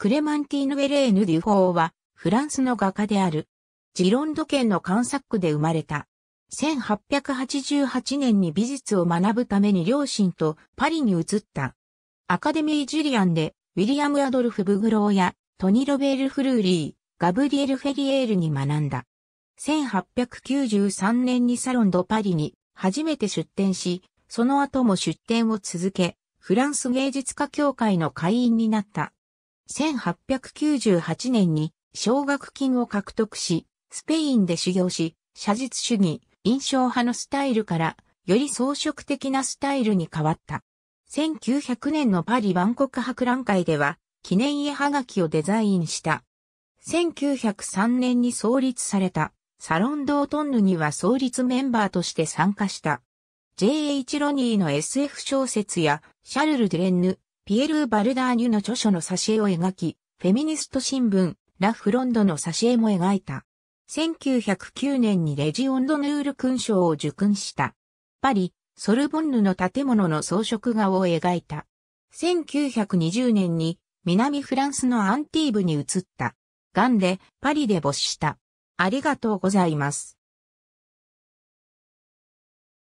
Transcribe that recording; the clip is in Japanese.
クレマンティーヌ・ベレーヌ・デュフォーは、フランスの画家である。ジロンド県のカンサックで生まれた。1888年に美術を学ぶために両親とパリに移った。アカデミー・ジュリアンで、ウィリアム・アドルフ・ブグローや、トニ・ロベール・フルーリー、ガブリエル・フェリエールに学んだ。1893年にサロン・ド・パリに初めて出展し、その後も出展を続け、フランス芸術家協会の会員になった。1898年に奨学金を獲得し、スペインで修行し、写実主義、印象派のスタイルから、より装飾的なスタイルに変わった。1900年のパリ万国博覧会では、記念絵はがきをデザインした。1903年に創立された、サロンドートンヌには創立メンバーとして参加した。J.H. ロニーの SF 小説や、シャルル・デレンヌ、ピエルバルダーニュの著書の挿絵を描き、フェミニスト新聞、ラ・フロンドの挿絵も描いた。1909年にレジオンド・ヌール勲章を受勲した。パリ、ソルボンヌの建物の装飾画を描いた。1920年に南フランスのアンティーブに移った。ンでパリで没した。ありがとうございます。